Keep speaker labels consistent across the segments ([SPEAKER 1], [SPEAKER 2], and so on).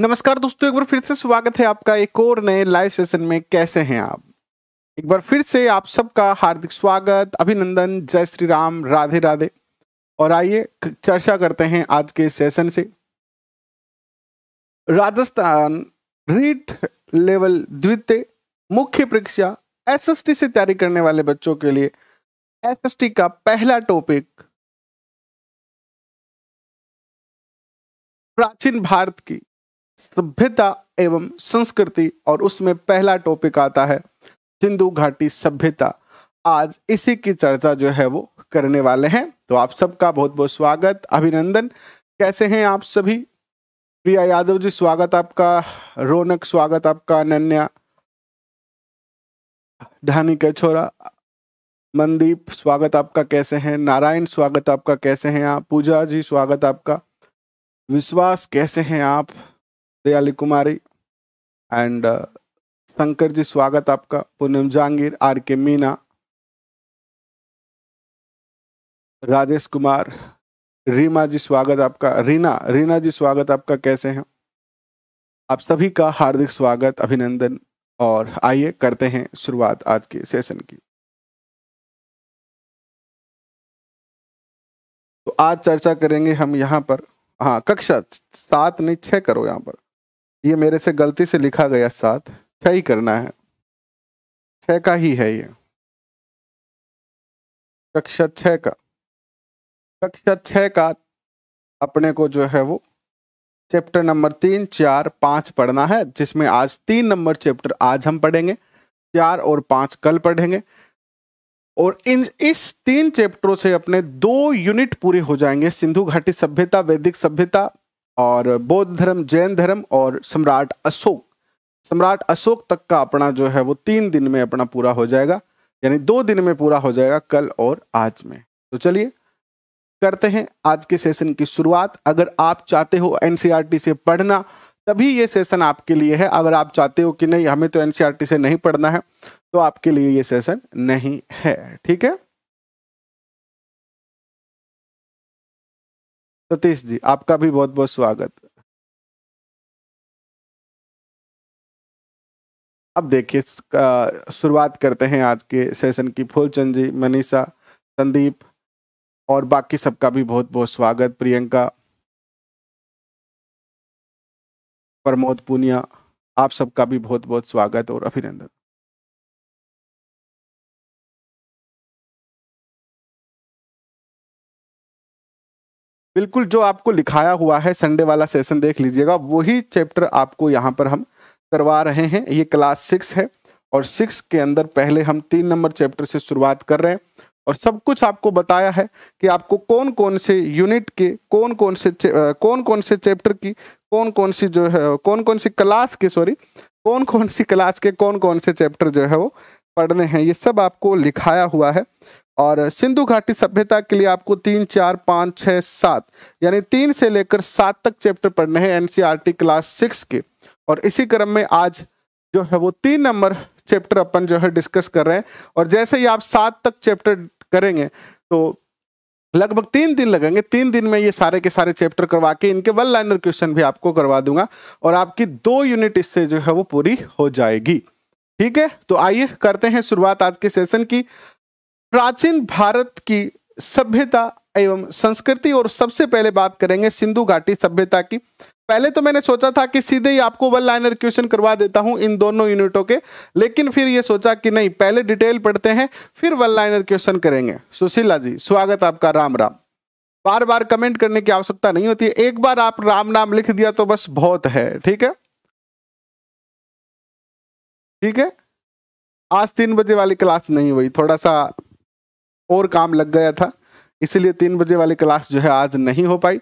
[SPEAKER 1] नमस्कार दोस्तों एक बार फिर से स्वागत है आपका एक और नए लाइव सेशन में कैसे हैं आप
[SPEAKER 2] एक बार फिर से आप सबका हार्दिक स्वागत अभिनंदन जय श्री राम राधे राधे और आइए चर्चा करते हैं आज के सेशन से राजस्थान रीट लेवल द्वितीय मुख्य परीक्षा
[SPEAKER 3] एसएसटी से तैयारी करने वाले बच्चों के लिए एसएसटी का पहला टॉपिक प्राचीन भारत की सभ्यता एवं संस्कृति और उसमें पहला टॉपिक आता है
[SPEAKER 2] सिंधु घाटी सभ्यता आज इसी की चर्चा जो है वो करने वाले हैं तो आप सबका बहुत बहुत स्वागत अभिनंदन कैसे हैं आप सभी प्रिया यादव जी स्वागत आपका रौनक स्वागत आपका अनन्या धानी कछोरा छोरा मनदीप स्वागत आपका कैसे हैं नारायण स्वागत आपका कैसे हैं आप पूजा जी स्वागत आपका विश्वास कैसे हैं आप
[SPEAKER 3] दयाली कुमारी एंड uh, शंकर जी स्वागत आपका पूनम जहांगीर आर के मीना राजेश कुमार रीमा जी स्वागत आपका रीना रीना जी स्वागत आपका कैसे हैं आप सभी का हार्दिक स्वागत अभिनंदन और आइए करते हैं शुरुआत आज के सेशन की तो आज चर्चा करेंगे हम यहाँ पर हाँ कक्षा सात नहीं छः करो यहाँ पर ये मेरे से गलती से लिखा गया सात छ ही करना है छः का ही है ये कक्षा छः का कक्षा छः का अपने को जो है वो चैप्टर नंबर
[SPEAKER 2] तीन चार पाँच पढ़ना है जिसमें आज तीन नंबर चैप्टर आज हम पढ़ेंगे चार और पाँच कल पढ़ेंगे और इन इस तीन चैप्टरों से अपने दो यूनिट पूरे हो जाएंगे सिंधु घाटी सभ्यता वैदिक सभ्यता और बौद्ध धर्म जैन धर्म और सम्राट अशोक सम्राट अशोक तक का अपना जो है वो तीन दिन में अपना पूरा हो जाएगा यानी दो दिन में पूरा हो जाएगा कल और आज में तो चलिए करते हैं आज के सेशन की शुरुआत अगर आप चाहते हो एन e से पढ़ना तभी ये सेशन आपके लिए है अगर आप चाहते हो कि नहीं हमें तो एन e से नहीं पढ़ना है तो
[SPEAKER 3] आपके लिए ये सेशन नहीं है ठीक है
[SPEAKER 1] सतीश जी आपका भी बहुत बहुत स्वागत अब देखिए
[SPEAKER 3] शुरुआत करते हैं आज के सेशन की फूलचंद जी मनीषा संदीप और बाकी सबका भी बहुत बहुत स्वागत प्रियंका
[SPEAKER 1] प्रमोद पुनिया आप सबका भी बहुत बहुत स्वागत और अभिनंदन बिल्कुल जो आपको लिखाया हुआ है संडे वाला सेशन देख लीजिएगा वही
[SPEAKER 2] चैप्टर आपको यहाँ पर हम करवा रहे हैं ये क्लास सिक्स है और सिक्स के अंदर पहले हम तीन नंबर चैप्टर से शुरुआत कर रहे हैं और सब कुछ आपको बताया है कि आपको कौन कौन से यूनिट के कौन कौन से कौन कौन से चैप्टर की कौन कौन सी जो है कौन कौन सी क्लास के सॉरी कौन कौन सी क्लास के कौन कौन से चैप्टर जो है वो पढ़ने हैं ये सब आपको लिखाया हुआ है और सिंधु घाटी सभ्यता के लिए आपको तीन चार पाँच छः सात यानी तीन से लेकर सात तक चैप्टर पढ़ने हैं एनसीईआरटी क्लास सिक्स के और इसी क्रम में आज जो है वो तीन नंबर चैप्टर अपन जो है डिस्कस कर रहे हैं और जैसे ही आप सात तक चैप्टर करेंगे तो लगभग तीन दिन लगेंगे तीन दिन में ये सारे के सारे चैप्टर करवा के इनके वन लाइनर क्वेश्चन भी आपको करवा दूंगा और आपकी दो यूनिट इससे जो है वो पूरी हो जाएगी ठीक है तो आइए करते हैं शुरुआत आज के सेशन की प्राचीन भारत की सभ्यता एवं संस्कृति और सबसे पहले बात करेंगे सिंधु घाटी सभ्यता की पहले तो मैंने सोचा था कि सीधे ही आपको वन लाइनर क्वेश्चन करवा देता हूं इन दोनों यूनिटों के लेकिन फिर ये सोचा कि नहीं पहले डिटेल पढ़ते हैं फिर वन लाइनर क्वेश्चन करेंगे सुशीला जी स्वागत आपका राम राम
[SPEAKER 3] बार बार कमेंट करने की आवश्यकता नहीं होती एक बार आप राम नाम लिख दिया तो बस बहुत है ठीक है ठीक है आज तीन बजे वाली क्लास नहीं हुई थोड़ा सा और काम लग गया था इसीलिए तीन
[SPEAKER 2] बजे वाली क्लास जो है आज नहीं हो पाई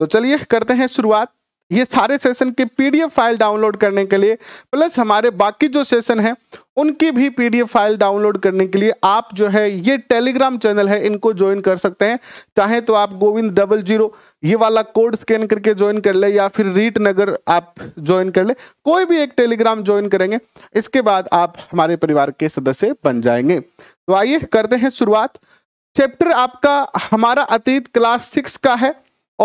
[SPEAKER 2] तो चलिए करते हैं शुरुआत ये सारे सेशन के पीडीएफ फाइल डाउनलोड करने के लिए प्लस हमारे बाकी जो सेशन हैं उनकी भी पीडीएफ फाइल डाउनलोड करने के लिए आप जो है ये टेलीग्राम चैनल है इनको ज्वाइन कर सकते हैं चाहे तो आप गोविंद डबल जीरो ये वाला कोड स्कैन करके ज्वाइन कर ले या फिर रीट नगर आप ज्वाइन कर ले कोई भी एक टेलीग्राम ज्वाइन करेंगे इसके बाद आप हमारे परिवार के सदस्य बन जाएंगे तो आइए करते हैं शुरुआत चैप्टर आपका हमारा अतीत क्लास सिक्स का है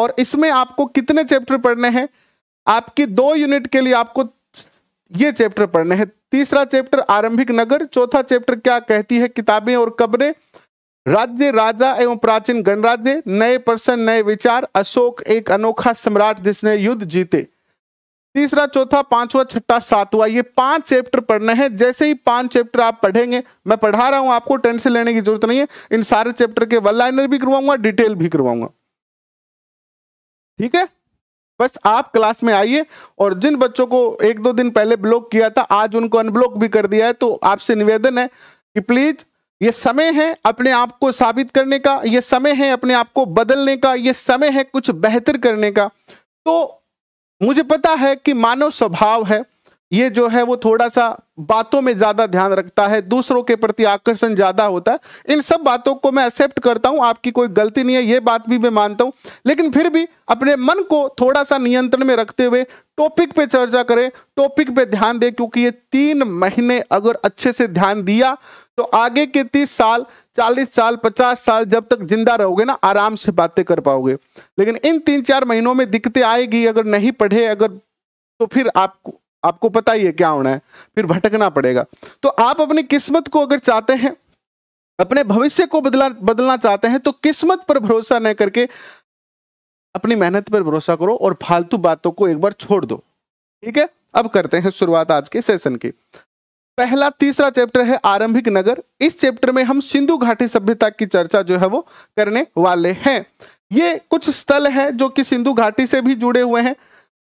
[SPEAKER 2] और इसमें आपको कितने चैप्टर पढ़ने हैं आपकी दो यूनिट के लिए आपको ये चैप्टर पढ़ने हैं तीसरा चैप्टर आरंभिक नगर चौथा चैप्टर क्या कहती है किताबें और कब्रें राज्य राजा एवं प्राचीन गणराज्य नए पर्सन नए विचार अशोक एक अनोखा सम्राट जिसने युद्ध जीते तीसरा चौथा पांचवा छठा सातवा ये पांच चैप्टर पढ़ना है जैसे ही पांच चैप्टर आप पढ़ेंगे मैं पढ़ा रहा हूं आपको टेंशन लेने की जरूरत नहीं है इन सारे चैप्टर के वन लाइनर भी करवाऊंगा डिटेल भी करवाऊंगा ठीक है बस आप क्लास में आइए और जिन बच्चों को एक दो दिन पहले ब्लॉक किया था आज उनको अनब्लॉक भी कर दिया है तो आपसे निवेदन है कि प्लीज ये समय है अपने आप को साबित करने का ये समय है अपने आप को बदलने का ये समय है कुछ बेहतर करने का तो मुझे पता है कि मानव स्वभाव है ये जो है वो थोड़ा सा बातों में ज्यादा ध्यान रखता है दूसरों के प्रति आकर्षण ज्यादा होता है इन सब बातों को मैं एक्सेप्ट करता हूं आपकी कोई गलती नहीं है ये बात भी मैं मानता हूं लेकिन फिर भी अपने मन को थोड़ा सा नियंत्रण में रखते हुए टॉपिक पे चर्चा करें टॉपिक पे ध्यान दें क्योंकि ये तीन महीने अगर अच्छे से ध्यान दिया तो आगे के तीस साल चालीस साल पचास साल जब तक जिंदा रहोगे ना आराम से बातें कर पाओगे लेकिन इन तीन चार महीनों में दिक्कतें आएगी अगर नहीं पढ़े अगर तो फिर आपको आपको पता ही है क्या होना है फिर भटकना पड़ेगा तो आप अपनी किस्मत को अगर चाहते हैं अपने भविष्य को बदला बदलना चाहते हैं तो किस्मत पर भरोसा न करके अपनी मेहनत पर भरोसा करो और फालतू बातों को एक बार छोड़ दो ठीक है अब करते हैं शुरुआत आज के सेशन की पहला तीसरा चैप्टर है आरंभिक नगर इस चैप्टर में हम सिंधु घाटी सभ्यता की चर्चा जो है वो करने वाले हैं ये कुछ स्थल है जो कि सिंधु घाटी से भी जुड़े हुए हैं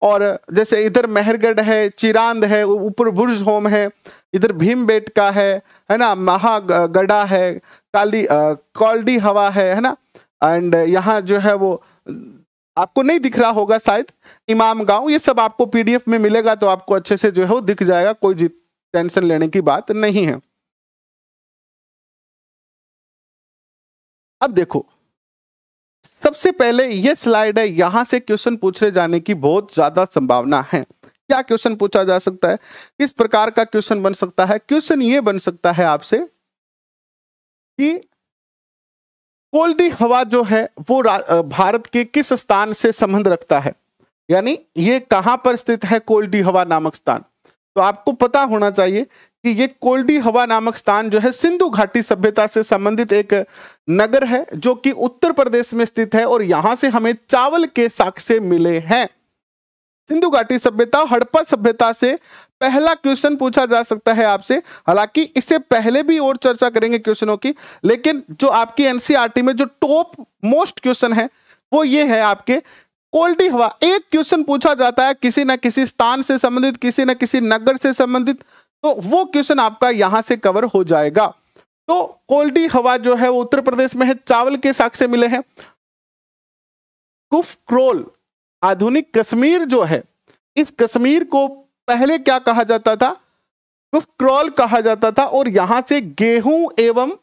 [SPEAKER 2] और जैसे इधर मेहरगढ़ है चिरांद है ऊपर बुर्ज होम है इधर भीम का है है ना महागढ़ा है काली कॉल्डी हवा है है ना एंड यहाँ जो है वो आपको नहीं दिख रहा होगा शायद इमाम गांव ये सब आपको पीडीएफ
[SPEAKER 3] में मिलेगा तो आपको अच्छे से जो है वो दिख जाएगा कोई जित टेंशन लेने की बात नहीं है अब देखो सबसे पहले ये स्लाइड है यहां से क्वेश्चन पूछे जाने की बहुत ज्यादा संभावना है
[SPEAKER 2] क्या क्वेश्चन पूछा जा सकता है किस प्रकार का क्वेश्चन बन सकता है क्वेश्चन ये बन सकता है आपसे कि कोल्डी हवा जो है वो भारत के किस स्थान से संबंध रखता है यानी ये कहां पर स्थित है कोल्डी हवा नामक स्थान तो आपको पता होना चाहिए कि ये कोल्डी हवा नामक स्थान जो है सिंधु घाटी सभ्यता से संबंधित एक नगर है जो कि उत्तर प्रदेश में स्थित है और यहां से हमें चावल के साक्ष्य मिले हैं सिंधु घाटी सभ्यता हड़प्पा सभ्यता से पहला क्वेश्चन पूछा जा सकता है आपसे हालांकि इससे पहले भी और चर्चा करेंगे क्वेश्चनों की लेकिन जो आपकी एनसीआरटी e में जो टॉप मोस्ट क्वेश्चन है वो ये है आपके कोल्डी हवा एक क्वेश्चन पूछा जाता है किसी ना किसी स्थान से संबंधित किसी ना किसी नगर से संबंधित तो वो क्वेश्चन आपका यहां से कवर हो जाएगा तो कोल्डी हवा जो है वो उत्तर प्रदेश में है चावल के साग से मिले हैं कुफ क्रोल आधुनिक कश्मीर जो है इस कश्मीर
[SPEAKER 3] को पहले क्या कहा जाता था कुफ क्रोल कहा जाता था और यहां से
[SPEAKER 1] गेहूं एवं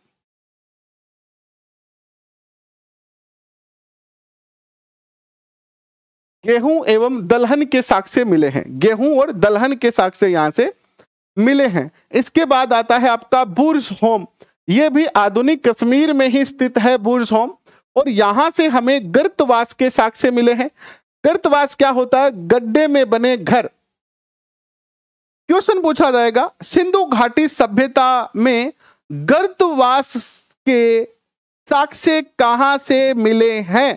[SPEAKER 1] गेहूं एवं दलहन के साक्ष्य मिले हैं
[SPEAKER 2] गेहूं और दलहन के साक्ष्य यहाँ से मिले हैं इसके बाद आता है आपका बुर्ज होम ये भी आधुनिक कश्मीर में ही स्थित है बुर्ज होम और यहाँ से हमें गर्तवास के साक्ष्य मिले हैं गर्तवास क्या होता है गड्ढे में बने घर क्वेश्चन पूछा जाएगा सिंधु घाटी सभ्यता में गर्तवास के साक्ष्य कहाँ से मिले हैं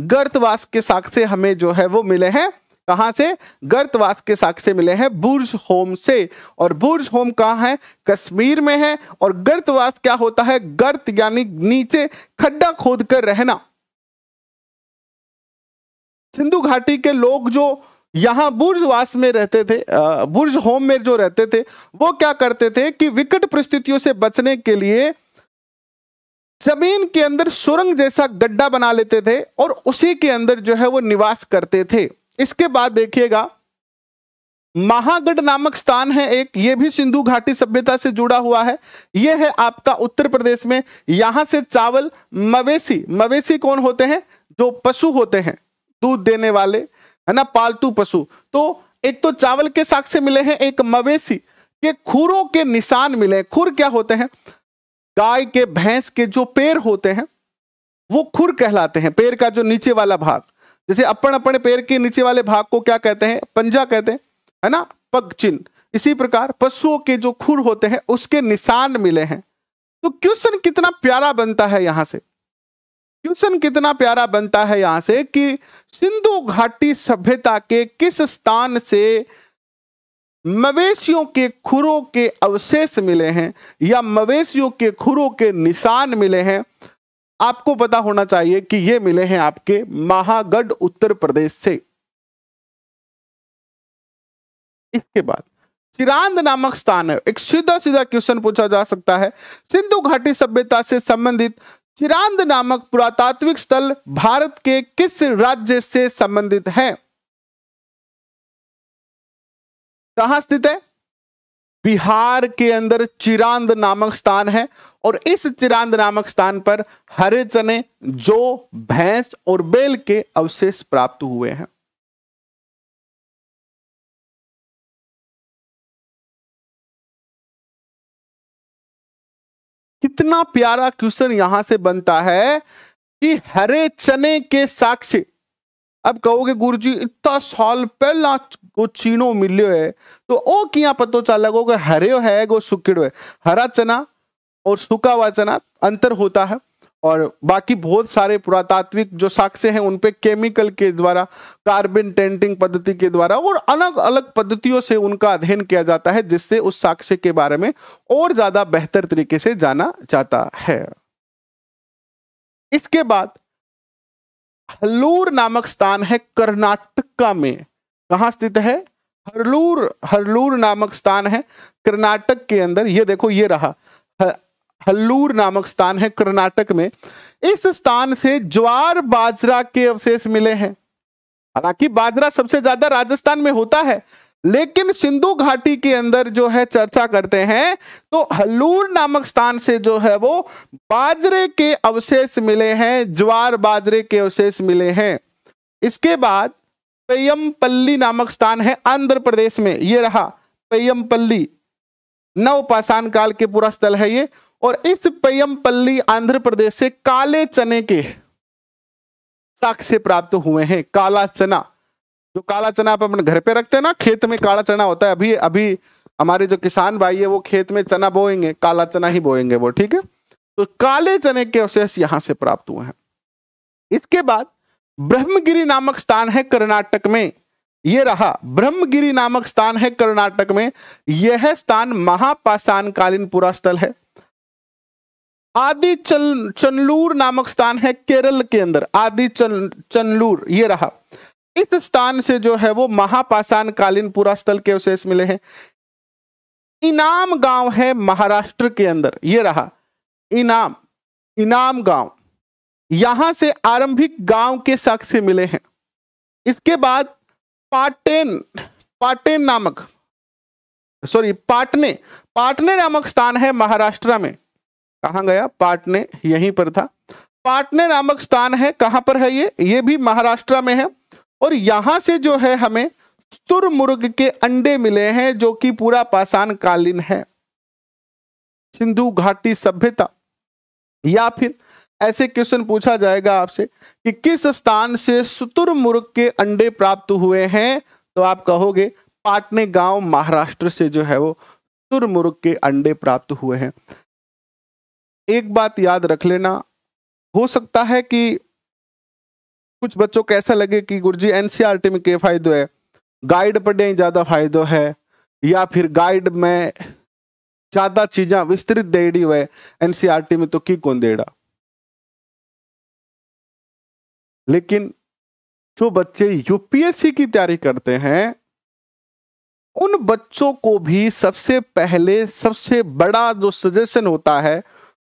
[SPEAKER 2] गर्तवास के साक्ष्य हमें जो है वो मिले हैं कहां से गर्तवास के साक्ष्य मिले हैं बुर्ज होम से और बुर्ज होम कहाँ है कश्मीर में है और गर्तवास क्या होता है गर्त यानी नीचे खड्डा खोद कर रहना सिंधु घाटी के लोग जो यहां बुर्जवास में रहते थे बुर्ज होम में जो रहते थे वो क्या करते थे कि विकट परिस्थितियों से बचने के लिए जमीन के अंदर सुरंग जैसा गड्ढा बना लेते थे और उसी के अंदर जो है वो निवास करते थे इसके बाद देखिएगा महागढ़ नामक स्थान है एक ये भी सिंधु घाटी सभ्यता से जुड़ा हुआ है ये है आपका उत्तर प्रदेश में यहां से चावल मवेशी मवेशी कौन होते हैं जो पशु होते हैं दूध देने वाले है ना पालतू पशु तो एक तो चावल के साक्ष्य मिले हैं एक मवेशी के खुरों के निशान मिले खुर क्या होते हैं गाय के भैंस के जो पैर होते हैं वो खुर कहलाते हैं पैर का जो नीचे वाला भाग जैसे अपन अपने पैर के नीचे वाले भाग को क्या कहते हैं पंजा कहते हैं है ना पग चिन्ह इसी प्रकार पशुओं के जो खुर होते हैं उसके निशान मिले हैं तो क्वेश्चन कितना प्यारा बनता है यहां से क्वेश्चन कितना प्यारा बनता है यहां से कि सिंधु घाटी सभ्यता के किस स्थान से मवेशियों के खुरों के अवशेष मिले हैं या मवेशियों के खुरों के निशान मिले हैं आपको पता होना चाहिए कि ये मिले हैं आपके महागढ़ उत्तर प्रदेश से इसके बाद चिरांद नामक स्थान है एक सीधा सीधा क्वेश्चन पूछा जा सकता है सिंधु घाटी सभ्यता से संबंधित चिरांद नामक पुरातात्विक स्थल
[SPEAKER 3] भारत के किस राज्य से संबंधित है कहां स्थित है बिहार के अंदर चिरांद नामक
[SPEAKER 2] स्थान है और इस चिरांद नामक स्थान पर हरे चने जो भैंस
[SPEAKER 1] और बेल के अवशेष प्राप्त हुए हैं कितना प्यारा क्वेश्चन यहां से बनता है कि हरे चने
[SPEAKER 2] के साक्ष्य अब कहोगे गुरु जी इतना साल पहला को चीनो मिलो है तो ओ किया पतो चाल कि हरियो है गो सुकिड़ो है हरा चना और सूखा हुआ चना अंतर होता है और बाकी बहुत सारे पुरातात्विक जो साक्ष्य हैं उनपे केमिकल के द्वारा कार्बन टेंटिंग पद्धति के द्वारा और अलग अलग पद्धतियों से उनका अध्ययन किया जाता है जिससे उस साक्ष्य के बारे में और ज्यादा बेहतर तरीके से जाना जाता है इसके बाद हल्लूर नामक स्थान है कर्नाटका में कहा स्थित है हरलूर हरलूर नामक स्थान है कर्नाटक के अंदर ये देखो ये रहा हल्लूर नामक स्थान है कर्नाटक में इस स्थान से ज्वार बाजरा के अवशेष मिले हैं हालांकि बाजरा सबसे ज्यादा राजस्थान में होता है लेकिन सिंधु घाटी के अंदर जो है चर्चा करते हैं तो हल्लूर नामक स्थान से जो है वो बाजरे के अवशेष मिले हैं ज्वार बाजरे के अवशेष मिले हैं इसके बाद पेयमपल्ली नामक स्थान है आंध्र प्रदेश में ये रहा पेयमपल्ली नवपाषाण काल के पूरा स्थल है ये और इस पेयमपल्ली आंध्र प्रदेश से काले चने के साक्ष्य प्राप्त हुए हैं काला चना जो काला चना आप अपने घर पे रखते हैं ना खेत में काला चना होता है अभी अभी हमारे जो किसान भाई है वो खेत में चना बोएंगे काला चना ही बोएंगे वो ठीक है तो काले चने के अवशेष यहाँ से प्राप्त हुए हैं इसके बाद ब्रह्मगिरी नामक स्थान है कर्नाटक में ये रहा ब्रह्मगिरी नामक स्थान है कर्नाटक में यह स्थान महापाषाण कालीन पुरास्थल है आदि चल चनलूर नामक स्थान है केरल के अंदर आदि चल चनलूर ये रहा इस स्थान से जो है वो महापाषाण कालीन पुरास्थल के अवशेष मिले हैं इनाम गांव है महाराष्ट्र के अंदर ये रहा इनाम इनाम गांव यहां से आरंभिक गांव के साक्ष्य मिले हैं इसके बाद पाटेन पाटेन नामक सॉरी पाटने पाटने नामक स्थान है महाराष्ट्र में कहा गया पाटने यहीं पर था पाटने नामक स्थान है कहां पर है ये ये भी महाराष्ट्र में है और यहां से जो है हमें स्तुर मुर्ग के अंडे मिले हैं जो कि पूरा पाषाण कालीन है सिंधु घाटी सभ्यता या फिर ऐसे क्वेश्चन पूछा जाएगा आपसे कि किस स्थान से सुतुर मुर्ग के अंडे प्राप्त हुए हैं तो आप कहोगे पाटने गांव महाराष्ट्र से जो है वो सुतुर मुर्ग के अंडे प्राप्त हुए हैं एक बात याद रख लेना हो सकता है कि कुछ बच्चों को ऐसा लगे कि गुरु जी एनसीईआरटी e में क्या फायदे है गाइड पढ़े ज़्यादा
[SPEAKER 3] फायदे है या फिर गाइड में ज़्यादा चीज़ा विस्तृत रही हुए एनसीईआरटी e में तो की कौन देड़ा लेकिन जो बच्चे यूपीएससी की तैयारी करते हैं
[SPEAKER 2] उन बच्चों को भी सबसे पहले सबसे बड़ा जो सजेशन होता है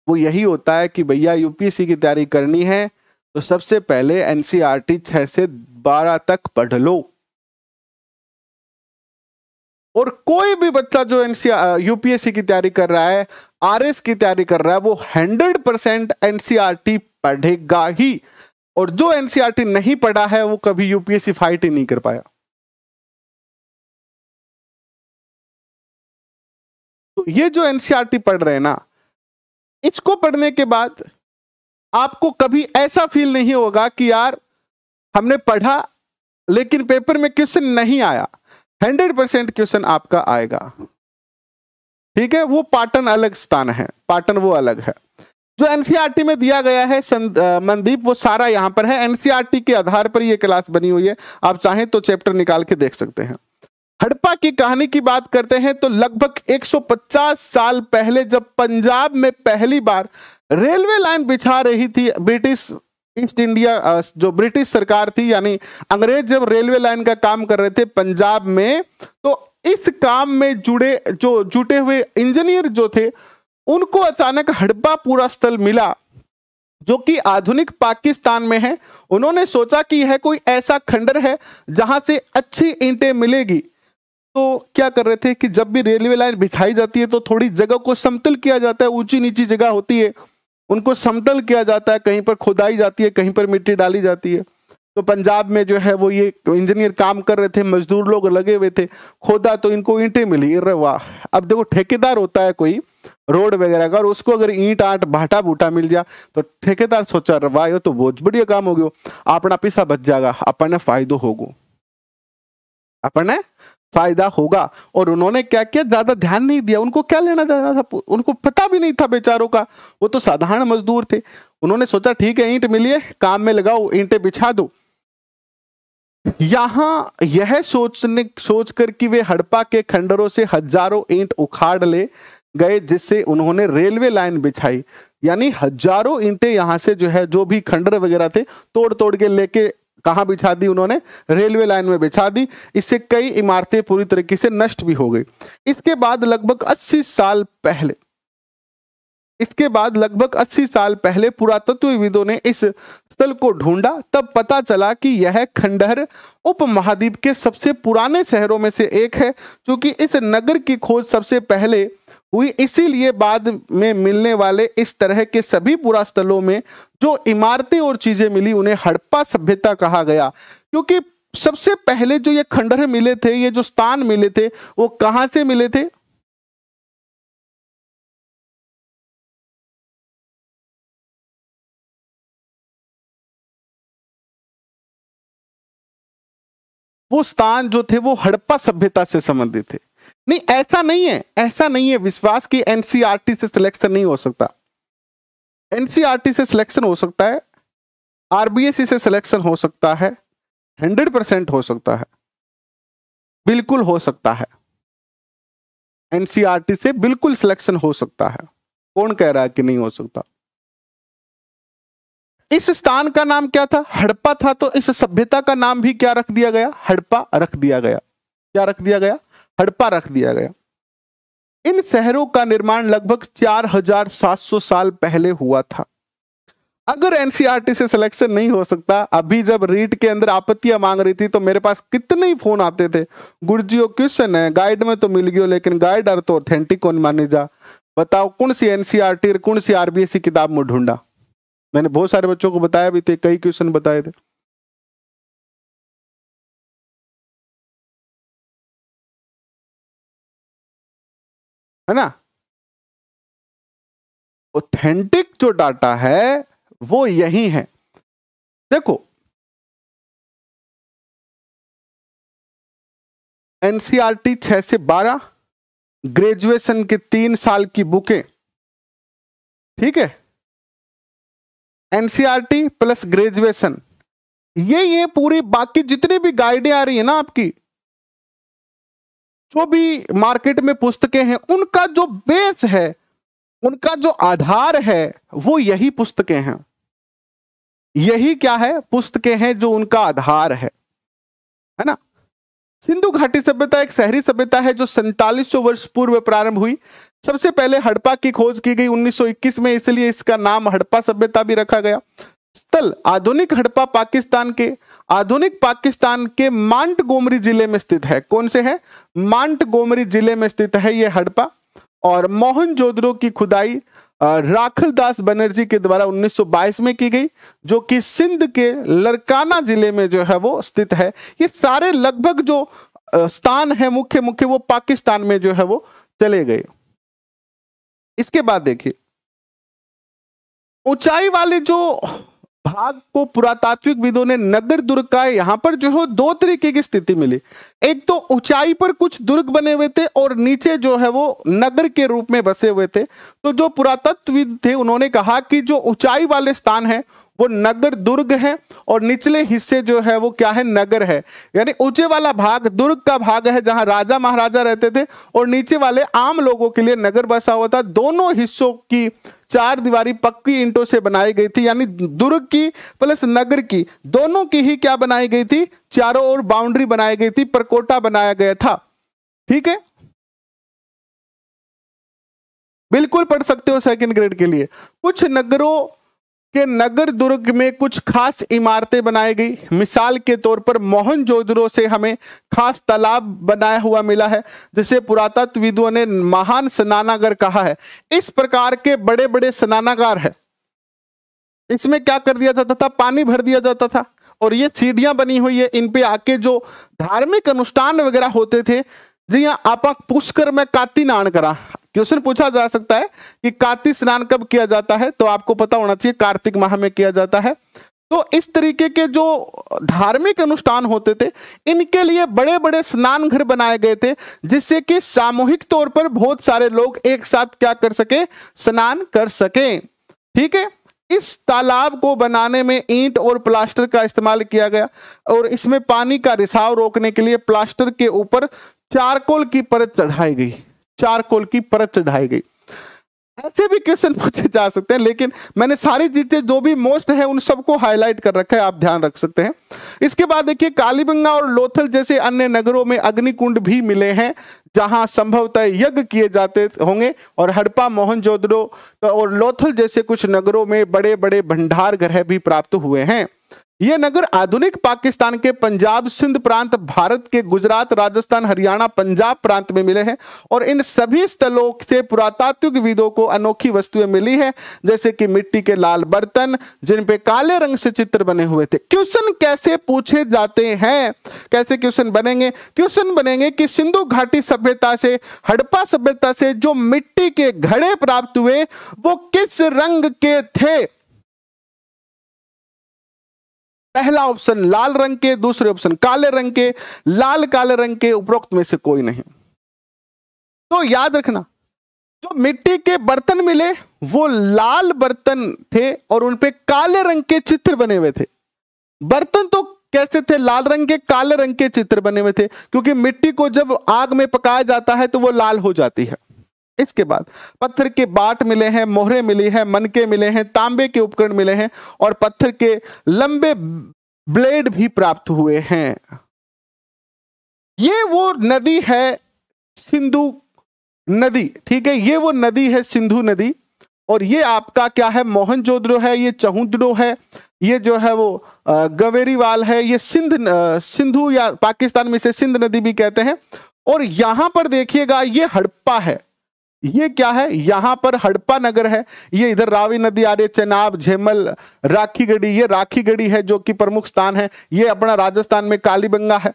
[SPEAKER 2] वो यही होता है कि भैया यूपीएससी की तैयारी करनी है तो सबसे पहले
[SPEAKER 3] एनसीआरटी e छह से बारह तक पढ़ लो
[SPEAKER 2] और कोई भी बच्चा जो एनसीआर यूपीएससी e की तैयारी कर रहा है आरएस की तैयारी कर रहा है वो हंड्रेड परसेंट एनसीआरटी पढ़ेगा ही और जो
[SPEAKER 1] एनसीआरटी e नहीं पढ़ा है वो कभी यूपीएससी फाइट ही नहीं कर पाया तो ये जो एनसीआरटी पढ़ रहे हैं ना
[SPEAKER 3] इसको पढ़ने के बाद आपको कभी ऐसा फील नहीं होगा कि यार
[SPEAKER 2] हमने पढ़ा लेकिन पेपर में क्वेश्चन नहीं आया हंड्रेड परसेंट क्वेश्चन आपका आएगा ठीक है वो पाटन अलग स्थान है पाटन वो अलग है जो एनसीईआरटी e में दिया गया है मनदीप वो सारा यहां पर है एनसीईआरटी e के आधार पर ये क्लास बनी हुई है आप चाहें तो चैप्टर निकाल के देख सकते हैं हड़प्पा की कहानी की बात करते हैं तो लगभग 150 साल पहले जब पंजाब में पहली बार रेलवे लाइन बिछा रही थी ब्रिटिश ईस्ट इंडिया जो ब्रिटिश सरकार थी यानी अंग्रेज जब रेलवे लाइन का काम कर रहे थे पंजाब में तो इस काम में जुड़े जो जुटे हुए इंजीनियर जो थे उनको अचानक हड़प्पा पूरा स्थल मिला जो कि आधुनिक पाकिस्तान में है उन्होंने सोचा कि यह कोई ऐसा खंडर है जहां से अच्छी ईंटें मिलेगी तो क्या कर रहे थे कि जब भी रेलवे लाइन बिछाई जाती है तो थोड़ी जगह को समतल किया जाता है ऊंची नीची जगह होती है उनको समतल किया जाता है कहीं पर खुदाई जाती है कहीं पर मिट्टी डाली जाती है तो पंजाब में जो है वो ये इंजीनियर काम कर रहे थे मजदूर लोग लगे हुए थे खोदा तो इनको ईंटें मिली अरे वाह अब देखो ठेकेदार होता है कोई रोड वगैरह का और उसको अगर ईंट आट भाटा बूटा मिल जाए तो ठेकेदार सोचा रवा यो तो बहुत बढ़िया काम हो गया अपना पैसा बच जाएगा अपने फायदो होगा अपने फायदा होगा और उन्होंने क्या किया ज्यादा ध्यान नहीं दिया उनको क्या लेना देना था उनको पता भी नहीं था बेचारों का वो तो साधारण मजदूर थे उन्होंने सोचा ठीक है ईंट मिलिए काम में लगाओ ईंटे बिछा दो यहां यह सोचने सोचकर कि वे हड़पा के खंडरों से हजारों ईंट उखाड़ ले गए जिससे उन्होंने रेलवे लाइन बिछाई यानी हजारों ईंटे यहां से जो है जो भी खंडर वगैरह थे तोड़ तोड़ के लेके कहाँ बिछा दी उन्होंने रेलवे लाइन में बिछा दी इससे कई इमारतें पूरी तरीके से नष्ट भी हो गई इसके बाद लगभग 80 साल पहले इसके बाद लगभग 80 साल पहले पुरातत्वविदों ने इस स्थल को ढूंढा तब पता चला कि यह खंडहर उप महाद्वीप के सबसे पुराने शहरों में से एक है क्योंकि इस नगर की खोज सबसे पहले हुई इसीलिए बाद में मिलने वाले इस तरह के सभी पुरास्थलों में जो इमारतें और चीजें मिली उन्हें हड़प्पा
[SPEAKER 3] सभ्यता कहा गया क्योंकि सबसे पहले जो ये खंडहर मिले थे ये जो स्थान मिले
[SPEAKER 1] थे वो कहां से मिले थे वो स्थान जो थे वो हड़प्पा सभ्यता से
[SPEAKER 2] संबंधित थे नहीं ऐसा नहीं है ऐसा नहीं है विश्वास की एनसीआरटी e से सिलेक्शन नहीं हो सकता
[SPEAKER 3] एनसीईआरटी e से सिलेक्शन हो सकता है आरबीएससी e से सिलेक्शन हो सकता है हंड्रेड परसेंट हो सकता है बिल्कुल हो सकता है एनसीआरटी से बिल्कुल सिलेक्शन हो सकता है कौन कह रहा है कि नहीं हो सकता इस स्थान का नाम क्या था हड़प्पा
[SPEAKER 2] था तो इस सभ्यता का नाम भी क्या रख दिया गया हड़प्पा रख दिया गया क्या रख दिया गया हड़पा रख दिया गया इन शहरों का निर्माण लगभग 4700 साल पहले हुआ था अगर एनसीआरटी e से सिलेक्शन नहीं हो सकता अभी जब रीट के अंदर आपत्तियां मांग रही थी तो मेरे पास कितने ही फोन आते थे गुरुजीओ क्वेश्चन है गाइड में तो मिल गयो लेकिन गाइड अर तो ऑथेंटिक कौन माने जा बताओ कौन सी एनसीआरटी e
[SPEAKER 1] और कौन सी आरबीएससी e किताब में ढूंढा मैंने बहुत सारे बच्चों को बताया भी थे कई क्वेश्चन बताए थे है ना ऑथेंटिक जो डाटा है वो यही है देखो एनसीआरटी e छह से बारह ग्रेजुएशन के तीन साल की बुकें
[SPEAKER 3] ठीक है एनसीआरटी प्लस ग्रेजुएशन ये ये पूरी बाकी जितनी भी गाइडें आ रही है ना आपकी
[SPEAKER 2] जो भी मार्केट में पुस्तकें हैं उनका जो बेस है उनका जो आधार है वो यही पुस्तकें हैं यही क्या है पुस्तकें हैं जो उनका आधार है है ना सिंधु घाटी सभ्यता एक शहरी सभ्यता है जो सैतालीस वर्ष पूर्व प्रारंभ हुई सबसे पहले हड़प्पा की खोज की गई 1921 में इसलिए इसका नाम हड़प्पा सभ्यता भी रखा गया स्थल आधुनिक हड़प्पा पाकिस्तान के आधुनिक पाकिस्तान के मांट गोमरी जिले में स्थित है कौन से है मांट गोमरी जिले में स्थित है यह हड़पा और मोहन जोधरो की खुदाई राखल दास बनर्जी के द्वारा 1922 में की गई जो कि सिंध के लरकाना जिले में जो है वो स्थित है ये सारे लगभग जो स्थान है मुख्य
[SPEAKER 3] मुख्य वो पाकिस्तान में जो है वो चले गए इसके बाद देखिए ऊंचाई वाले जो भाग को पुरातात्विक विदों
[SPEAKER 2] ने नगर दुर्ग का यहाँ पर जो है दो तरीके की स्थिति मिली एक तो ऊंचाई पर कुछ दुर्ग बने हुए थे और नीचे जो है वो नगर के रूप में बसे हुए थे तो जो पुरातत्वविद थे उन्होंने कहा कि जो ऊंचाई वाले स्थान है वो नगर दुर्ग है और निचले हिस्से जो है वो क्या है नगर है यानी ऊंचे वाला भाग दुर्ग का भाग है जहां राजा महाराजा रहते थे और नीचे वाले आम लोगों के लिए नगर बसा हुआ था दोनों हिस्सों की चार दीवारी पक्की ईंटों से बनाई गई थी यानी दुर्ग की प्लस नगर की दोनों
[SPEAKER 3] की ही क्या बनाई गई थी चारों ओर बाउंड्री बनाई गई थी प्रकोटा बनाया गया था ठीक है बिल्कुल पढ़ सकते हो सेकंड ग्रेड के लिए कुछ नगरों के नगर दुर्ग में कुछ खास इमारतें बनाई
[SPEAKER 2] गई मिसाल के तौर पर मोहन जोदड़ो से हमें खास तालाब बनाया हुआ मिला है जिसे पुरातत्वविदों ने महान स्नानागर कहा है इस प्रकार के बड़े बड़े स्नानागार है इसमें क्या कर दिया जाता था पानी भर दिया जाता था और ये सीढ़ियां बनी हुई है इन पे आके जो धार्मिक अनुष्ठान वगैरह होते थे जी हाँ आप पुष्कर में काती नान करा क्वेश्चन पूछा जा सकता है कि कार्तिक स्नान कब किया जाता है तो आपको पता होना चाहिए कार्तिक माह में किया जाता है तो इस तरीके के जो धार्मिक अनुष्ठान होते थे इनके लिए बड़े बड़े स्नान घर बनाए गए थे जिससे कि सामूहिक तौर पर बहुत सारे लोग एक साथ क्या कर सके स्नान कर सके ठीक है इस तालाब को बनाने में ईंट और प्लास्टर का इस्तेमाल किया गया और इसमें पानी का रिसाव रोकने के लिए प्लास्टर के ऊपर चारकोल की परत चढ़ाई गई चारकोल की परत चढ़ाई गई ऐसे भी क्वेश्चन पूछे जा सकते हैं लेकिन मैंने सारी चीजें जो भी मोस्ट है उन सबको हाईलाइट कर रखा है आप ध्यान रख सकते हैं इसके बाद देखिए कालीबंगा और लोथल जैसे अन्य नगरों में अग्निकुंड भी मिले हैं जहां संभवतः यज्ञ किए जाते होंगे और हड़पा मोहनजोदड़ो तो और लोथल जैसे कुछ नगरों में बड़े बड़े भंडार ग्रह भी प्राप्त हुए हैं यह नगर आधुनिक पाकिस्तान के पंजाब सिंध प्रांत भारत के गुजरात राजस्थान हरियाणा पंजाब प्रांत में मिले हैं और इन सभी स्थलों से पुरातात्विक विदों को अनोखी वस्तुएं मिली है जैसे कि मिट्टी के लाल बर्तन जिन पे काले रंग से चित्र बने हुए थे क्वेश्चन कैसे पूछे जाते हैं कैसे क्वेश्चन बनेंगे क्वेश्चन बनेंगे कि सिंधु घाटी सभ्यता से हड़प्पा सभ्यता से जो मिट्टी के घड़े प्राप्त हुए वो किस रंग के थे पहला ऑप्शन लाल रंग के दूसरे ऑप्शन काले रंग के लाल काले रंग के उपरोक्त में से कोई नहीं तो याद रखना जो मिट्टी के बर्तन मिले वो लाल बर्तन थे और उनपे काले रंग के चित्र बने हुए थे बर्तन तो कैसे थे लाल रंग के काले रंग के चित्र बने हुए थे क्योंकि मिट्टी को जब आग में पकाया जाता है तो वो लाल हो जाती है इसके बाद पत्थर के बाट मिले हैं मोहरे मिली है मनके मिले हैं तांबे के उपकरण मिले हैं और पत्थर के लंबे ब्लेड भी प्राप्त हुए हैं ये वो नदी है सिंधु नदी ठीक है ये वो नदी है सिंधु नदी और ये आपका क्या है मोहनजोद्रो है ये चहुद्रो है ये जो है वो गवेरीवाल है ये सिंध सिंधु या पाकिस्तान में इसे सिंध नदी भी कहते हैं और यहां पर देखिएगा ये हड़प्पा है ये क्या है यहां पर हड़प्पा नगर है ये इधर रावी नदी आ रही है चेनाब झेमल गढ़ी ये गढ़ी है जो कि प्रमुख स्थान है ये अपना राजस्थान में कालीबंगा है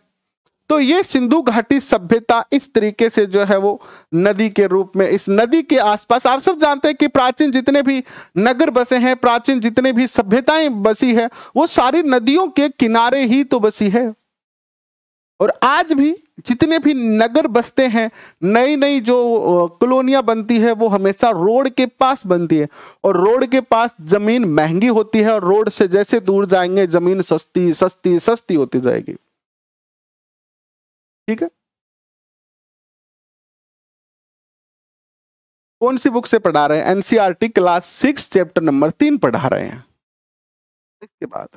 [SPEAKER 2] तो ये सिंधु घाटी सभ्यता इस तरीके से जो है वो नदी के रूप में इस नदी के आसपास आप सब जानते हैं कि प्राचीन जितने भी नगर बसे हैं प्राचीन जितने भी सभ्यताएं बसी है वो सारी नदियों के किनारे ही तो बसी है और आज भी जितने भी नगर बसते हैं नई नई जो कॉलोनिया बनती है वो हमेशा रोड के पास बनती है और रोड के पास ज़मीन महंगी होती है और रोड से जैसे दूर जाएंगे ज़मीन सस्ती
[SPEAKER 1] सस्ती सस्ती होती जाएगी ठीक है कौन सी बुक से पढ़ा रहे हैं NCERT class six chapter number तीन पढ़ा रहे हैं इसके बाद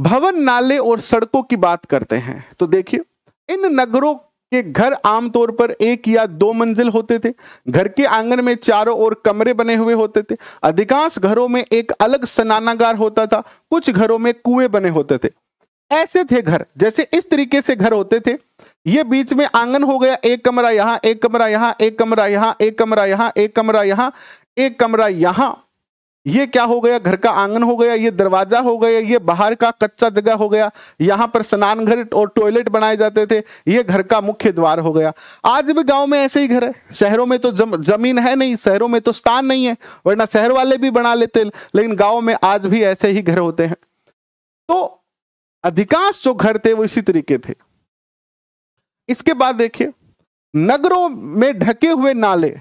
[SPEAKER 2] भवन नाले और सड़कों की बात करते हैं तो देखिए इन नगरों के घर आमतौर पर एक या दो मंजिल होते थे घर के आंगन में चारों ओर कमरे बने हुए होते थे अधिकांश घरों में एक अलग स्नानागार होता था कुछ घरों में कुएं बने होते थे ऐसे थे घर जैसे इस तरीके से घर होते थे ये बीच में आंगन हो गया एक कमरा यहाँ एक कमरा यहाँ एक कमरा यहाँ एक कमरा यहाँ एक कमरा यहाँ एक कमरा यहाँ ये क्या हो गया घर का आंगन हो गया ये दरवाजा हो गया ये बाहर का कच्चा जगह हो गया यहाँ पर स्नान घर और टॉयलेट बनाए जाते थे ये घर का मुख्य द्वार हो गया आज भी गांव में ऐसे ही घर है शहरों में तो जम, जमीन है नहीं शहरों में तो स्थान नहीं है वरना शहर वाले भी बना लेते लेकिन गाँव में आज भी ऐसे ही घर होते हैं तो अधिकांश जो घर थे वो इसी तरीके थे इसके बाद देखिए नगरों में ढके हुए नाले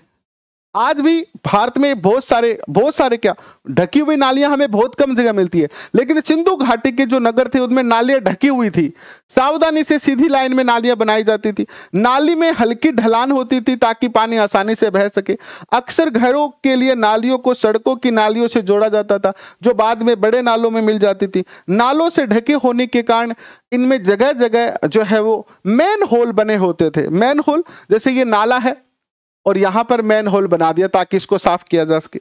[SPEAKER 2] आज भी भारत में बहुत सारे बहुत सारे क्या ढकी हुई नालियां हमें बहुत कम जगह मिलती है लेकिन सिंधु घाटी के जो नगर थे उनमें नालियां ढकी हुई थी सावधानी से सीधी लाइन में नालियां बनाई जाती थी नाली में हल्की ढलान होती थी ताकि पानी आसानी से बह सके अक्सर घरों के लिए नालियों को सड़कों की नालियों से जोड़ा जाता था जो बाद में बड़े नालों में मिल जाती थी नालों से ढके होने के कारण इनमें जगह जगह जो है वो मैन होल बने होते थे मैन होल जैसे ये नाला है और यहाँ पर मैन होल बना दिया ताकि इसको साफ किया जा सके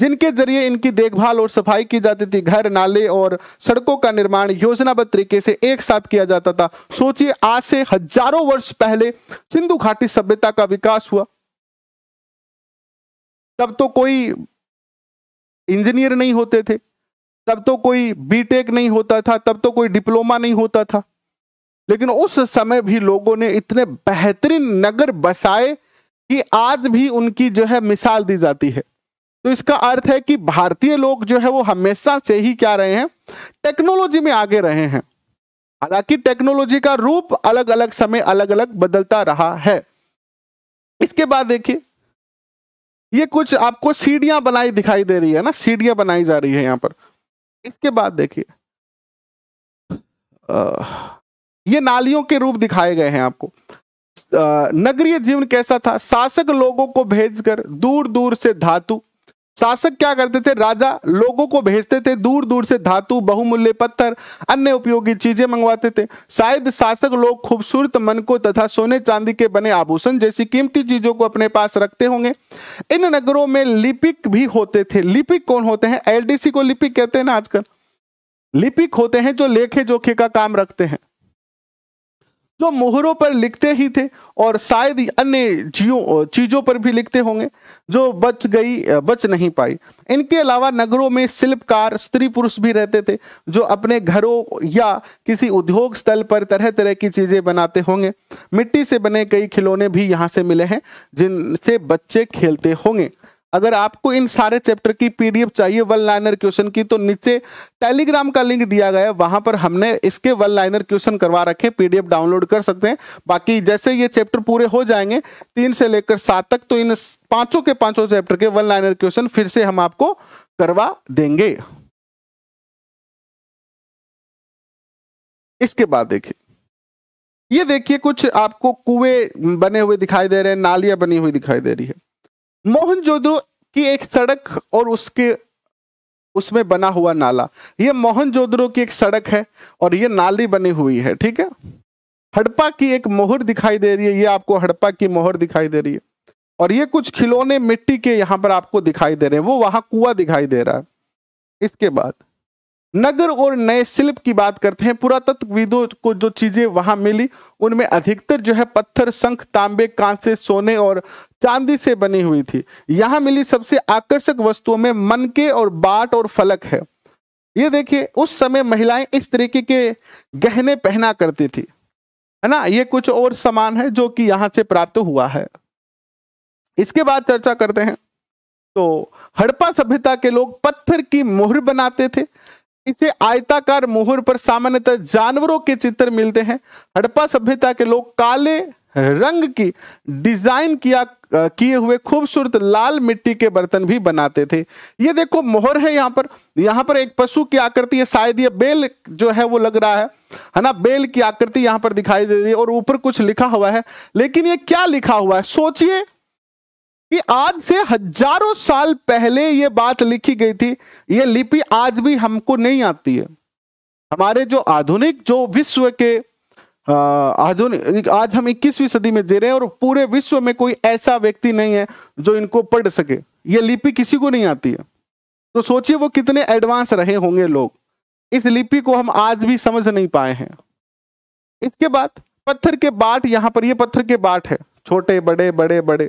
[SPEAKER 2] जिनके जरिए इनकी देखभाल और सफाई की जाती थी घर नाले और सड़कों का निर्माण योजनाबद्ध तरीके से एक साथ किया जाता था सोचिए आज से हजारों वर्ष पहले
[SPEAKER 3] सिंधु घाटी सभ्यता का विकास हुआ तब तो कोई इंजीनियर नहीं होते थे तब तो कोई बीटेक नहीं होता
[SPEAKER 2] था तब तो कोई डिप्लोमा नहीं होता था लेकिन उस समय भी लोगों ने इतने बेहतरीन नगर बसाए कि आज भी उनकी जो है मिसाल दी जाती है तो इसका अर्थ है कि भारतीय लोग जो है वो हमेशा से ही क्या रहे हैं टेक्नोलॉजी में आगे रहे हैं हालांकि टेक्नोलॉजी का रूप अलग अलग समय अलग अलग बदलता रहा है इसके बाद देखिए ये कुछ आपको सीढ़ियां बनाई दिखाई दे रही है ना सीढ़ियां बनाई जा रही है यहां पर इसके बाद देखिए ये नालियों के रूप दिखाए गए हैं आपको नगरीय जीवन कैसा था शासक लोगों को भेजकर दूर दूर से धातु शासक क्या करते थे राजा लोगों को भेजते थे दूर दूर से धातु बहुमूल्य पत्थर अन्य उपयोगी चीजें मंगवाते थे शायद शासक लोग खूबसूरत मन को तथा सोने चांदी के बने आभूषण जैसी कीमती चीजों को अपने पास रखते होंगे इन नगरों में लिपिक भी होते थे लिपिक कौन होते हैं एलडीसी को लिपिक कहते हैं ना आजकल लिपिक होते हैं जो लेखे जोखे का काम रखते हैं जो मोहरों पर लिखते ही थे और शायद अन्य जीवों चीज़ों पर भी लिखते होंगे जो बच गई बच नहीं पाई इनके अलावा नगरों में शिल्पकार स्त्री पुरुष भी रहते थे जो अपने घरों या किसी उद्योग स्थल पर तरह तरह की चीज़ें बनाते होंगे मिट्टी से बने कई खिलौने भी यहाँ से मिले हैं जिनसे बच्चे खेलते होंगे अगर आपको इन सारे चैप्टर की पीडीएफ चाहिए वन लाइनर क्वेश्चन की तो नीचे टेलीग्राम का लिंक दिया गया है वहां पर हमने इसके वन लाइनर क्वेश्चन करवा रखे पीडीएफ डाउनलोड कर सकते हैं बाकी जैसे ये चैप्टर पूरे हो जाएंगे तीन से लेकर सात तक तो इन पांचों के पांचों चैप्टर के वन लाइनर
[SPEAKER 1] क्वेश्चन फिर से हम आपको करवा देंगे इसके बाद देखिए ये देखिए कुछ आपको
[SPEAKER 2] कुएं बने हुए दिखाई दे रहे हैं नालियां बनी हुई दिखाई दे रही है मोहनजोदड़ो की एक सड़क और उसके उसमें बना हुआ नाला ये मोहनजोदड़ो की एक सड़क है और ये नाली बनी हुई है ठीक है हड़प्पा की एक मोहर दिखाई दे रही है ये आपको हड़प्पा की मोहर दिखाई दे रही है और ये कुछ खिलौने मिट्टी के यहाँ पर आपको दिखाई दे रहे हैं वो वहां कुआ दिखाई दे रहा है इसके बाद नगर और नए शिल्प की बात करते हैं पुरातत्वविदों को जो चीजें वहां मिली उनमें अधिकतर जो है पत्थर शंख तांबे कांसे सोने और चांदी से बनी हुई थी यहाँ मिली सबसे आकर्षक वस्तुओं में मनके और बाट और फलक है ये देखिए उस समय महिलाएं इस तरीके के गहने पहना करती थी है ना ये कुछ और सामान है जो कि यहाँ से प्राप्त हुआ है इसके बाद चर्चा करते हैं तो हड़प्पा सभ्यता के लोग पत्थर की मोहर बनाते थे इसे आयताकार मोहर पर सामान्यतः जानवरों के चित्र मिलते हैं हड़प्पा सभ्यता के लोग काले रंग की डिजाइन किया किए हुए खूबसूरत लाल मिट्टी के बर्तन भी बनाते थे ये देखो मोहर है यहाँ पर यहाँ पर एक पशु की आकृति है शायद ये बेल जो है वो लग रहा है है ना बेल की आकृति यहाँ पर दिखाई दे रही है और ऊपर कुछ लिखा हुआ है लेकिन ये क्या लिखा हुआ है सोचिए कि आज से हजारों साल पहले यह बात लिखी गई थी यह लिपि आज भी हमको नहीं आती है हमारे जो आधुनिक जो विश्व के आधुनिक आज हम इक्कीसवीं सदी में जी रहे हैं और पूरे विश्व में कोई ऐसा व्यक्ति नहीं है जो इनको पढ़ सके ये लिपि किसी को नहीं आती है तो सोचिए वो कितने एडवांस रहे होंगे लोग इस लिपि को हम आज भी समझ नहीं पाए हैं इसके बाद पत्थर के बाट यहाँ पर ये पत्थर के बाट है छोटे बड़े बड़े बड़े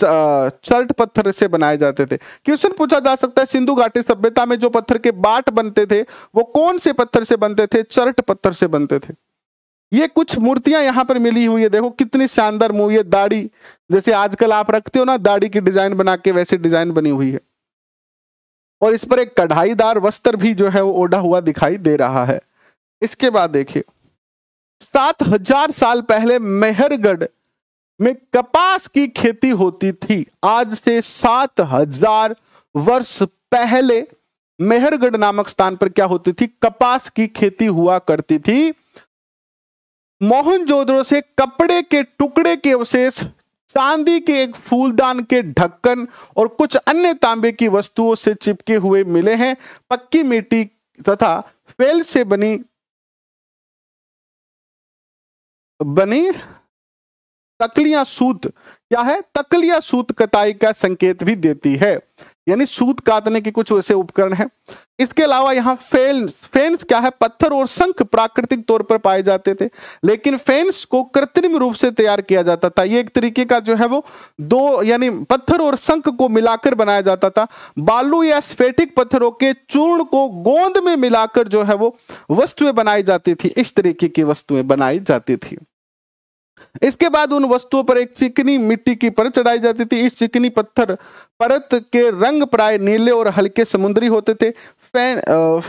[SPEAKER 2] चर्ट पत्थर से बनाए जाते थे क्वेश्चन पूछा जा सकता है सिंधु घाटी सभ्यता में जो पत्थर के बाट बनते थे वो कौन से पत्थर से बनते थे चर्ट पत्थर से बनते थे ये कुछ मूर्तियां यहाँ पर मिली हुई है देखो कितनी शानदार मूवी है दाढ़ी जैसे आजकल आप रखते हो ना दाढ़ी की डिजाइन बना के वैसे डिजाइन बनी हुई है और इस पर एक कढ़ाईदार वस्त्र भी जो है वो ओढ़ा हुआ दिखाई दे रहा है इसके बाद देखिए सात हजार साल पहले मेहरगढ़ में कपास की खेती होती थी आज से सात हजार वर्ष पहले मेहरगढ़ नामक स्थान पर क्या होती थी कपास की खेती हुआ करती थी मोहनजोदड़ो से कपड़े के टुकड़े के अवशेष चांदी के एक फूलदान के ढक्कन और कुछ अन्य तांबे
[SPEAKER 3] की वस्तुओं से चिपके हुए मिले हैं पक्की मिट्टी तथा फेल से बनी बनी तकलिया सूत क्या है तकलिया सूत कताई का संकेत भी देती है
[SPEAKER 2] यानी सूत काटने के कुछ ऐसे उपकरण है इसके अलावा यहाँ फेन्स फेन्स क्या है पत्थर और शंख प्राकृतिक तौर पर पाए जाते थे लेकिन फेन्स को कृत्रिम रूप से तैयार किया जाता था ये एक तरीके का जो है वो दो यानी पत्थर और शंख को मिलाकर बनाया जाता था बालू या स्फेटिक पत्थरों के चूर्ण को गोंद में मिलाकर जो है वो वस्तुएं बनाई जाती थी इस तरीके की वस्तुएं बनाई जाती थी इसके बाद उन वस्तुओं पर एक चिकनी मिट्टी की परत चढ़ाई जाती थी इस चिकनी पत्थर परत के रंग प्राय नीले और हल्के समुद्री होते थे फैन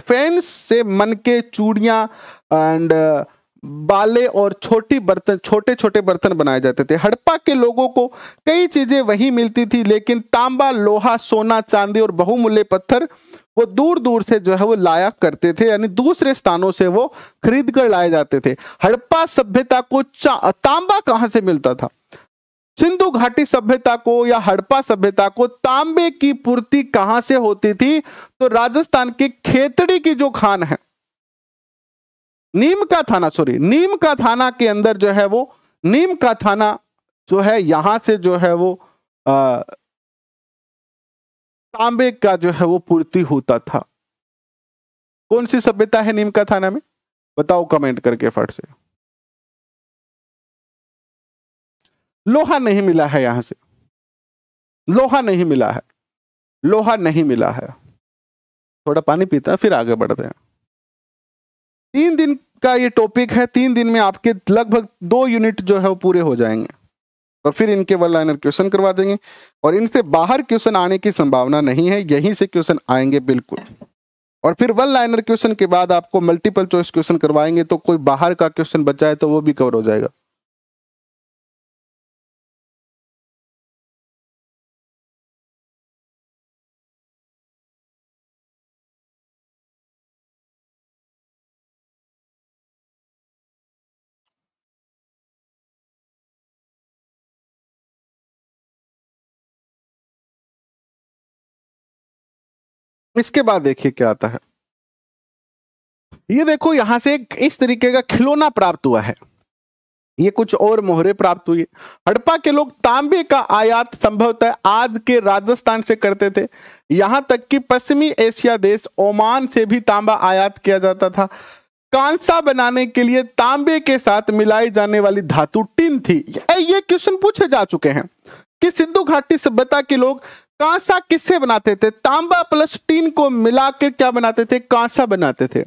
[SPEAKER 2] फैन से मन के चूडिया एंड बाले और छोटी बर्तन छोटे छोटे बर्तन बनाए जाते थे हड़प्पा के लोगों को कई चीजें वहीं मिलती थी लेकिन तांबा लोहा सोना चांदी और बहुमूल्य पत्थर वो दूर दूर से जो है वो लाया करते थे यानी दूसरे स्थानों से वो खरीद कर लाए जाते थे हड़प्पा सभ्यता को तांबा कहाँ से मिलता था सिंधु घाटी सभ्यता को या हड़प्पा सभ्यता को तांबे की पूर्ति कहां से होती थी तो राजस्थान के खेतड़ी की जो खान है नीम का थाना सॉरी नीम का थाना के अंदर जो है वो नीम का थाना
[SPEAKER 3] जो है यहां से जो है वो आ, तांबे का जो है वो पूर्ति होता था कौन सी सभ्यता है नीम का थाना
[SPEAKER 1] में बताओ कमेंट करके फट से लोहा नहीं मिला है यहां से लोहा नहीं मिला है
[SPEAKER 3] लोहा नहीं मिला है थोड़ा पानी पीता है फिर आगे बढ़ते हैं
[SPEAKER 2] तीन दिन का ये टॉपिक है तीन दिन में आपके लगभग दो यूनिट जो है वो पूरे हो जाएंगे और फिर इनके वन लाइनर क्वेश्चन करवा देंगे और इनसे बाहर क्वेश्चन आने की संभावना नहीं है यहीं से क्वेश्चन आएंगे बिल्कुल और फिर वन लाइनर क्वेश्चन के बाद आपको मल्टीपल
[SPEAKER 1] चॉइस क्वेश्चन करवाएंगे तो कोई बाहर का क्वेश्चन बचा है तो वो भी कवर हो जाएगा इसके बाद देखिए क्या आता है ये देखो
[SPEAKER 3] यहां से इस तरीके का खिलौना प्राप्त हुआ है ये कुछ और मोहरे प्राप्त हुई
[SPEAKER 2] हड़प्पा के लोग तांबे का आयात संभवतः आज के राजस्थान से करते थे यहां तक कि पश्चिमी एशिया देश ओमान से भी तांबा आयात किया जाता था कांसा बनाने के लिए तांबे के साथ मिलाई जाने वाली धातु टिन थी ये क्वेश्चन पूछे जा चुके हैं कि सिंधु घाटी सभ्यता के लोग कांसा किससे बनाते थे तांबा प्लस टीन को मिलाकर क्या बनाते थे कांसा बनाते थे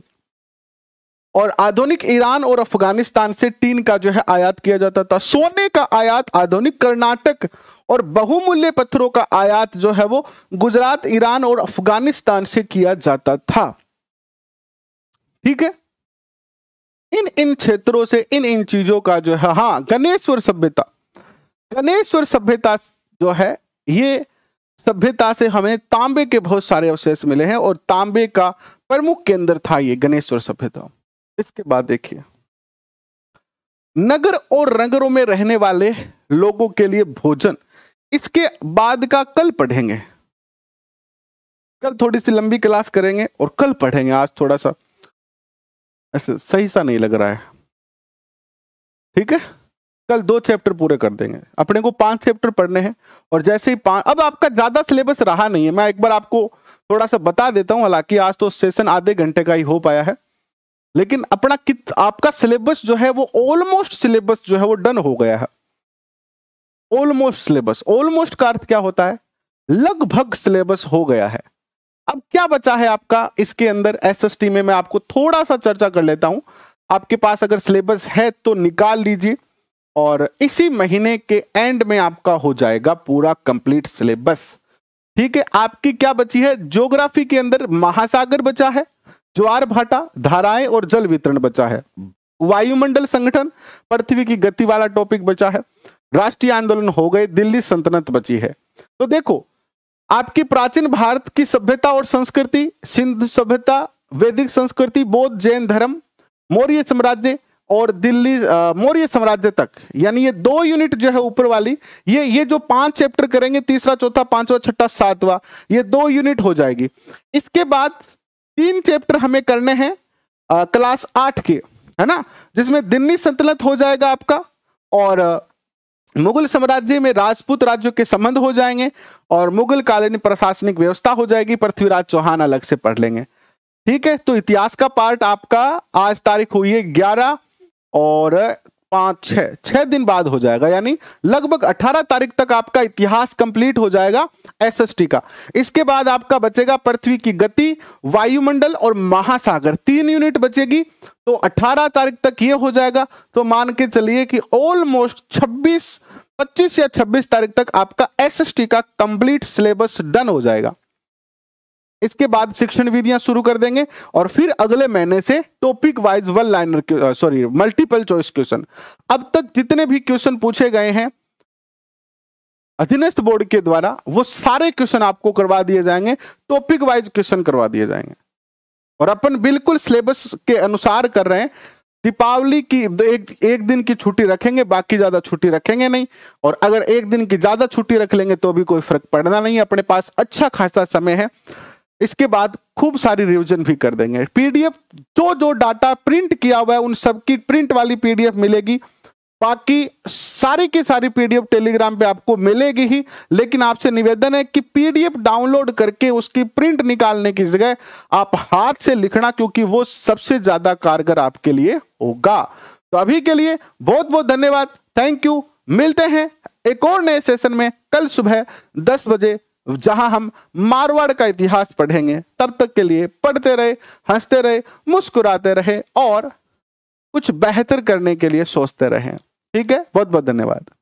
[SPEAKER 2] और आधुनिक ईरान और अफगानिस्तान से टीन का जो है आयात किया जाता था सोने का आयात आधुनिक कर्नाटक और बहुमूल्य पत्थरों का आयात जो है वो गुजरात ईरान और अफगानिस्तान से किया जाता था ठीक है इन इन क्षेत्रों से इन इन चीजों का जो है हाँ गणेश्वर सभ्यता गणेश्वर सभ्यता जो है ये सभ्यता से हमें तांबे के बहुत सारे अवशेष मिले हैं और तांबे का प्रमुख केंद्र था ये गणेश्वर सभ्यता इसके बाद देखिए नगर और रंगरों में रहने वाले लोगों के लिए भोजन इसके बाद का कल पढ़ेंगे
[SPEAKER 3] कल थोड़ी सी लंबी क्लास करेंगे और कल पढ़ेंगे आज थोड़ा सा ऐसे सही सा नहीं लग रहा है ठीक है कल दो चैप्टर पूरे कर
[SPEAKER 2] देंगे अपने को पांच चैप्टर पढ़ने हैं और जैसे ही पांच अब आपका ज़्यादा सिलेबस रहा नहीं है मैं एक बार आपको थोड़ा सा बता देता हूँ हालांकि आज तो सेशन आधे घंटे का ही हो पाया है लेकिन अपना कित आपका सिलेबस जो है वो ऑलमोस्ट सिलेबस जो है वो डन हो गया है ऑलमोस्ट सिलेबस ऑलमोस्ट का अर्थ क्या होता है लगभग सिलेबस हो गया है अब क्या बचा है आपका इसके अंदर एसएसटी में मैं आपको थोड़ा सा चर्चा कर लेता हूं आपके पास अगर सिलेबस है तो निकाल लीजिए और इसी महीने के एंड में आपका हो जाएगा पूरा कंप्लीट सिलेबस ठीक है आपकी क्या बची है ज्योग्राफी के अंदर महासागर बचा है ज्वार भाटा धाराएं और जल वितरण बचा है वायुमंडल संगठन पृथ्वी की गति वाला टॉपिक बचा है राष्ट्रीय आंदोलन हो गए दिल्ली संतनत बची है तो देखो आपकी प्राचीन भारत की सभ्यता और संस्कृति सिंधु सभ्यता वैदिक संस्कृति बौद्ध जैन धर्म मौर्य साम्राज्य और दिल्ली मौर्य साम्राज्य तक यानी ये दो यूनिट जो है ऊपर वाली ये ये जो पांच चैप्टर करेंगे तीसरा चौथा पांचवा छठा सातवा ये दो यूनिट हो जाएगी इसके बाद तीन चैप्टर हमें करने हैं क्लास आठ के है ना जिसमें दिल्ली सल्तनत हो जाएगा आपका और मुगल साम्राज्य में राजपूत राज्यों के संबंध हो जाएंगे और मुगल कालीन प्रशासनिक व्यवस्था हो जाएगी पृथ्वीराज चौहान अलग से पढ़ लेंगे ठीक है तो इतिहास का पार्ट आपका आज तारीख हुई है ग्यारह और पांच छह छह दिन बाद हो जाएगा यानी लगभग अठारह तारीख तक आपका इतिहास कंप्लीट हो जाएगा एसएसटी का इसके बाद आपका बचेगा पृथ्वी की गति वायुमंडल और महासागर तीन यूनिट बचेगी तो अठारह तारीख तक ये हो जाएगा तो मान के चलिए कि ऑलमोस्ट छब्बीस पच्चीस या छब्बीस तारीख तक आपका एसएसटी का कंप्लीट सिलेबस डन हो जाएगा इसके बाद शिक्षण विधियां शुरू कर देंगे और फिर अगले महीने से topic wise one liner sorry multiple choice question अब तक जितने भी क्वेश्चन पूछे गए हैं अधीनस्थ बोर्ड के द्वारा वो सारे क्वेश्चन आपको करवा दिए जाएंगे टॉपिक वाइज क्वेश्चन करवा दिए जाएंगे और अपन बिल्कुल सिलेबस के अनुसार कर रहे हैं दीपावली की एक एक दिन की छुट्टी रखेंगे बाकी ज्यादा छुट्टी रखेंगे नहीं और अगर एक दिन की ज्यादा छुट्टी रख लेंगे तो भी कोई फर्क पड़ना नहीं अपने पास अच्छा खासा समय है इसके बाद खूब सारी रिविजन भी कर देंगे पीडीएफ जो जो डाटा प्रिंट किया हुआ है उन सबकी प्रिंट वाली पीडीएफ मिलेगी बाकी सारी की सारी पीडीएफ टेलीग्राम पे आपको मिलेगी ही लेकिन आपसे निवेदन है कि पीडीएफ डाउनलोड करके उसकी प्रिंट निकालने की जगह आप हाथ से लिखना क्योंकि वो सबसे ज्यादा कारगर आपके लिए होगा तो अभी के लिए बहुत बहुत धन्यवाद थैंक यू मिलते हैं एक और नए सेशन में कल सुबह दस बजे जहां हम मारवाड़ का इतिहास पढ़ेंगे तब तक के लिए पढ़ते रहे हंसते रहे मुस्कुराते रहे
[SPEAKER 1] और कुछ बेहतर करने के लिए सोचते रहे ठीक है बहुत बहुत धन्यवाद